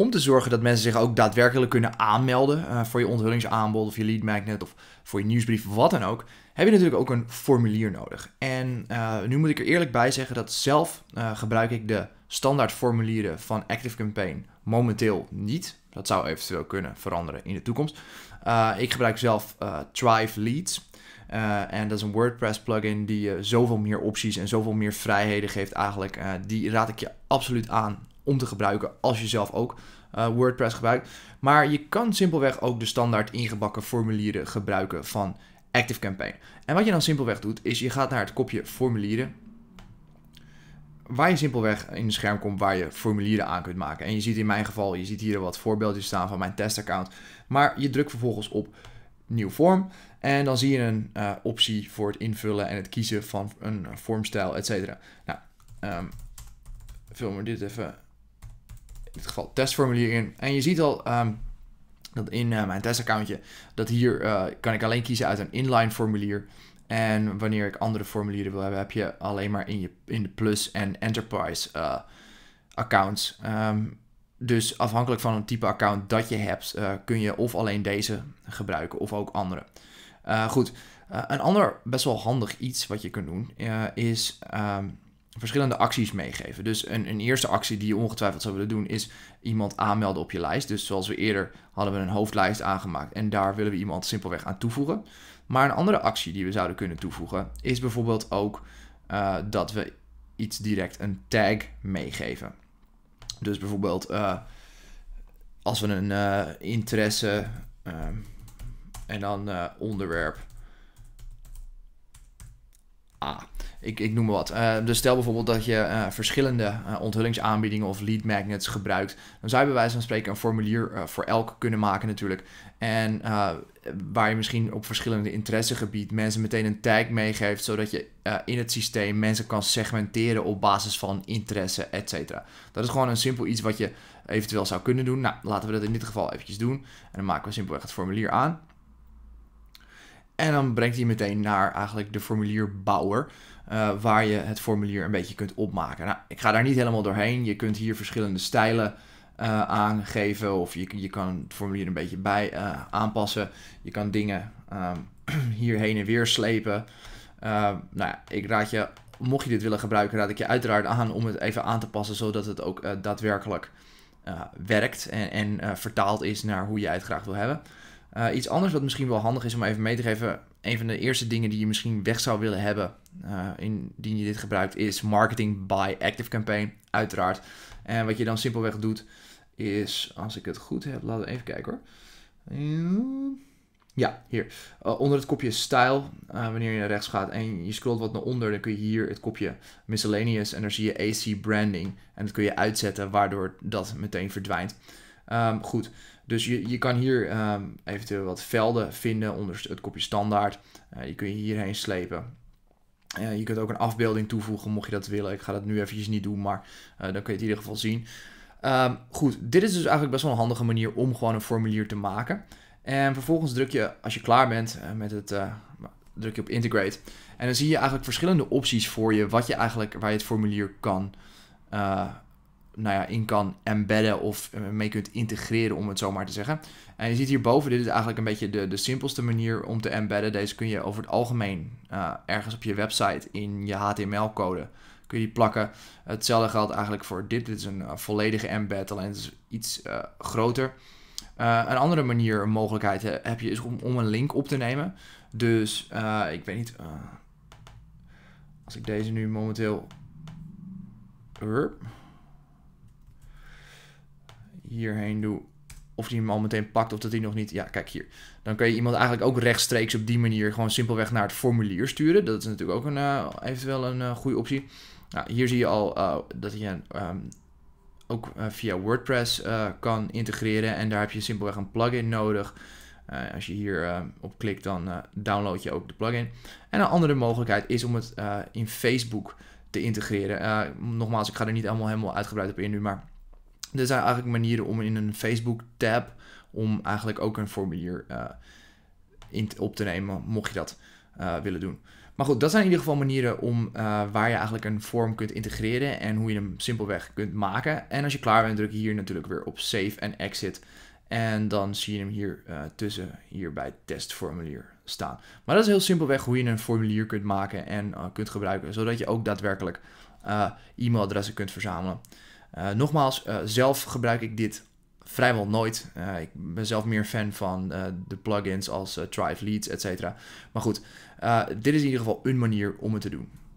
om te zorgen dat mensen zich ook daadwerkelijk kunnen aanmelden uh, voor je onthullingsaanbod of je lead magnet of voor je nieuwsbrief, wat dan ook, heb je natuurlijk ook een formulier nodig. En eh, nu moet ik er eerlijk bij zeggen dat zelf eh, gebruik ik de standaard formulieren van Campaign momenteel niet. Dat zou eventueel kunnen veranderen in de toekomst. ik gebruik zelf Thrive Leads. en dat is een WordPress plugin die je zoveel meer opties en zoveel meer vrijheden geeft eigenlijk. die raad ik je absoluut aan om te gebruiken als je zelf ook eh, WordPress gebruikt. Maar je kan simpelweg ook de standaard ingebakken formulieren gebruiken van Active Campaign. En wat je dan simpelweg doet, is je gaat naar het kopje formulieren. Waar je simpelweg in het scherm komt waar je formulieren aan kunt maken. En je ziet in mijn geval, je ziet hier wat voorbeeldjes staan van mijn testaccount. Maar je drukt vervolgens op nieuw vorm. En dan zie je een eh, optie voor het invullen en het kiezen van een vormstijl, etc. Nou, um, vul maar dit even in dit geval testformulier in. En je ziet al ehm, dat in eh, mijn testaccountje, dat hier eh, kan ik alleen kiezen uit een inline formulier. En wanneer ik andere formulieren wil hebben, heb je alleen maar in, je, in de plus en enterprise uh, accounts. Ehm, dus afhankelijk van het type account dat je hebt, kun je of alleen deze gebruiken of ook andere. goed, een ander best wel handig iets wat je kunt doen is... Ehm, verschillende acties meegeven. Dus een, een, eerste actie die je ongetwijfeld zou willen doen is iemand aanmelden op je lijst. Dus zoals we eerder hadden we een hoofdlijst aangemaakt en daar willen we iemand simpelweg aan toevoegen. Maar een andere actie die we zouden kunnen toevoegen is bijvoorbeeld ook eh, dat we iets direct een tag meegeven. Dus bijvoorbeeld eh, als we een eh, interesse en dan onderwerp A ik, ik noem maar wat. Eh, dus stel bijvoorbeeld dat je eh, verschillende eh, onthullingsaanbiedingen of lead magnets gebruikt. Dan zou je bij wijze van spreken een formulier voor elk kunnen maken natuurlijk. En waar je misschien op verschillende interessegebied mensen meteen een tag meegeeft. Zodat je in het systeem mensen kan segmenteren op basis van interesse, et cetera. Dat is gewoon een simpel iets wat je eventueel zou kunnen doen. Nou, laten we dat in dit geval eventjes doen. En dan maken we simpelweg het formulier aan. En dan brengt hij meteen naar eigenlijk de formulierbouwer. Eh, waar je het formulier een beetje kunt opmaken. Nou, ik ga daar niet helemaal doorheen. Je kunt hier verschillende stijlen eh, aangeven. Of je, je kan het formulier een beetje bij eh, aanpassen. Je kan dingen hierheen ehm, hier heen en weer slepen. Ehm, nou ja, ik raad je, mocht je dit willen gebruiken, raad ik je uiteraard aan om het even aan te passen. Zodat het ook daadwerkelijk werkt en, en vertaald is naar hoe jij het graag wil hebben. Eh, iets anders wat misschien wel handig is om even mee te geven. Een van de eerste dingen die je misschien weg zou willen hebben uh, eh, indien je dit gebruikt, is marketing by active campaign, uiteraard. En wat je dan simpelweg doet, is als ik het goed heb, laten we even kijken hoor. Ja, hier. Eh, onder het kopje style, wanneer je naar rechts gaat en je scrolt wat naar onder, dan kun je hier het kopje miscellaneous en daar zie je AC branding. En dat kun je uitzetten, waardoor dat meteen verdwijnt. Ehm, goed, dus je, je kan hier ehm, eventueel wat velden vinden onder het kopje standaard. Eh, die kun je hierheen slepen. Eh, je kunt ook een afbeelding toevoegen mocht je dat willen. Ik ga dat nu eventjes niet doen, maar eh, dan kun je het in ieder geval zien. Ehm, goed, dit is dus eigenlijk best wel een handige manier om gewoon een formulier te maken. En vervolgens druk je, als je klaar bent met het, druk je op integrate. En dan zie je eigenlijk verschillende opties voor je, wat je eigenlijk, waar je het formulier kan uh, nou ja, in kan embedden of eh, mee kunt integreren, om het zo maar te zeggen. En je ziet hierboven, dit is eigenlijk een beetje de, de simpelste manier om te embedden. Deze kun je over het algemeen eh, ergens op je website in je HTML-code kun je die plakken. Hetzelfde geldt eigenlijk voor dit. Dit is een eh, volledige embed, alleen het is iets groter. een andere manier, een mogelijkheid heb je is om, om een link op te nemen. Dus ik weet niet. als ik deze nu momenteel hierheen doe, of die hem al meteen pakt of dat hij nog niet... Ja, kijk hier. Dan kan je iemand eigenlijk ook rechtstreeks op die manier gewoon simpelweg naar het formulier sturen. Dat is natuurlijk ook een, eh, eventueel een eh, goede optie. Nou, hier zie je al eh, dat je um, ook via WordPress kan integreren. En daar heb je simpelweg een plugin nodig. als je hier op klikt, dan download je ook de plugin. En een andere mogelijkheid is om het in Facebook te integreren. nogmaals, ik ga er niet allemaal helemaal uitgebreid op in nu, maar er zijn eigenlijk manieren om in een Facebook-tab om eigenlijk ook een formulier eh, in, op te nemen, mocht je dat eh, willen doen. Maar goed, dat zijn in ieder geval manieren om eh, waar je eigenlijk een vorm kunt integreren en hoe je hem simpelweg kunt maken. En als je klaar bent, druk je hier natuurlijk weer op save en exit. En dan zie je hem hier tussen, hier bij testformulier staan. Maar dat is heel simpelweg hoe je een formulier kunt maken en kunt gebruiken, zodat je ook daadwerkelijk e-mailadressen kunt verzamelen. Eh, nogmaals, eh, zelf gebruik ik dit vrijwel nooit. Eh, ik ben zelf meer fan van de plugins als Drive Leads, etc. Maar goed, dit is in ieder geval een manier om het te doen.